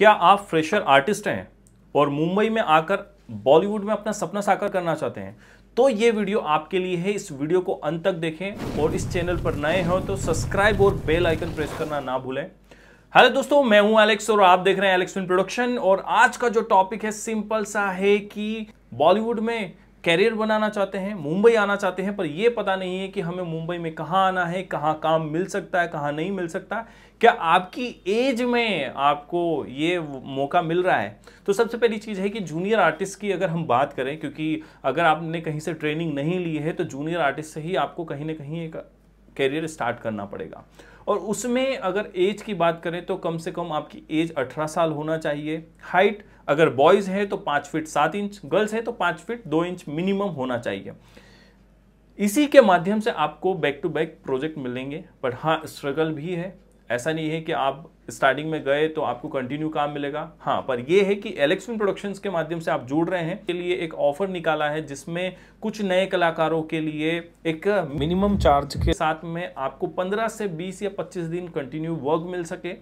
क्या आप fresher artist हैं और मुंबई में आकर बॉलीवुड में अपना सपना साकार करना चाहते हैं तो ये वीडियो आपके लिए है इस वीडियो को अंत तक देखें और इस चैनल पर नए हो तो सब्सक्राइब और बेल आइकन प्रेस करना ना भूलें हेलो दोस्तों मैं हूं एलेक्स और आप देख रहे हैं एलेक्सविन प्रोडक्शन और आज का जो टॉपिक है सिंपल सा है कि बॉलीवुड में कैरियर बनाना चाहते हैं मुंबई आना चाहते हैं पर यह पता नहीं है कि हमें मुंबई में कहाँ आना है कहाँ काम मिल सकता है कहाँ नहीं मिल सकता क्या आपकी एज में आपको ये मौका मिल रहा है तो सबसे पहली चीज़ है कि जूनियर आर्टिस्ट की अगर हम बात करें क्योंकि अगर आपने कहीं से ट्रेनिंग नहीं ली है तो जूनियर आर्टिस्ट से ही आपको कहीं ना कहीं एक करियर स्टार्ट करना पड़ेगा और उसमें अगर एज की बात करें तो कम से कम आपकी एज 18 साल होना चाहिए हाइट अगर बॉयज़ है तो पांच फीट सात इंच गर्ल्स है तो पांच फीट दो इंच मिनिमम होना चाहिए इसी के माध्यम से आपको बैक टू बैक प्रोजेक्ट मिलेंगे बट हाँ स्ट्रगल भी है ऐसा नहीं है कि आप स्टार्टिंग में गए तो आपको कंटिन्यू काम मिलेगा हाँ पर यह है कि एलेक्सविन प्रोडक्शंस के माध्यम से आप जुड़ रहे हैं के लिए एक ऑफर निकाला है जिसमें कुछ नए कलाकारों के लिए एक मिनिमम चार्ज के साथ में आपको 15 से 20 या 25 दिन कंटिन्यू वर्क मिल सके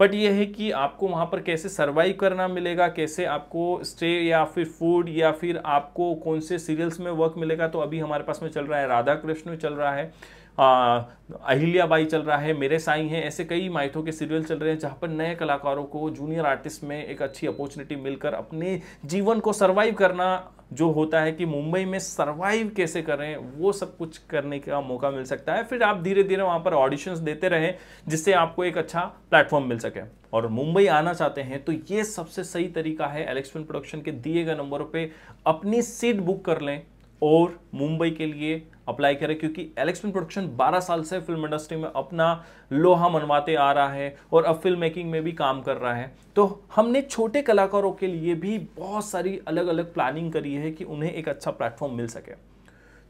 बट ये है कि आपको वहाँ पर कैसे सर्वाइव करना मिलेगा कैसे आपको स्टे या फिर फूड या फिर आपको कौन से सीरियल्स में वर्क मिलेगा तो अभी हमारे पास में चल रहा है राधा कृष्ण चल रहा है अहिल्या बाई चल रहा है मेरे साई हैं ऐसे कई माइथों के सीरियल चल रहे हैं जहाँ पर नए कलाकारों को जूनियर आर्टिस्ट में एक अच्छी अपॉर्चुनिटी मिलकर अपने जीवन को सर्वाइव करना जो होता है कि मुंबई में सर्वाइव कैसे करें वो सब कुछ करने का मौका मिल सकता है फिर आप धीरे धीरे वहाँ पर ऑडिशंस देते रहें जिससे आपको एक अच्छा प्लेटफॉर्म मिल सके और मुंबई आना चाहते हैं तो ये सबसे सही तरीका है एलेक्सपिन प्रोडक्शन के दिए गए नंबरों पर अपनी सीट बुक कर लें और मुंबई के लिए अप्लाई करें क्योंकि एलेक्समैन प्रोडक्शन 12 साल से फिल्म इंडस्ट्री में अपना लोहा मनवाते आ रहा है और अब फिल्म मेकिंग में भी काम कर रहा है तो हमने छोटे कलाकारों के लिए भी बहुत सारी अलग अलग प्लानिंग करी है कि उन्हें एक अच्छा प्लेटफॉर्म मिल सके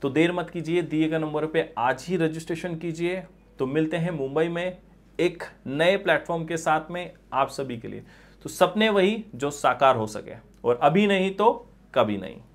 तो देर मत कीजिए दिए गए नंबर पर आज ही रजिस्ट्रेशन कीजिए तो मिलते हैं मुंबई में एक नए प्लेटफॉर्म के साथ में आप सभी के लिए तो सपने वही जो साकार हो सके और अभी नहीं तो कभी नहीं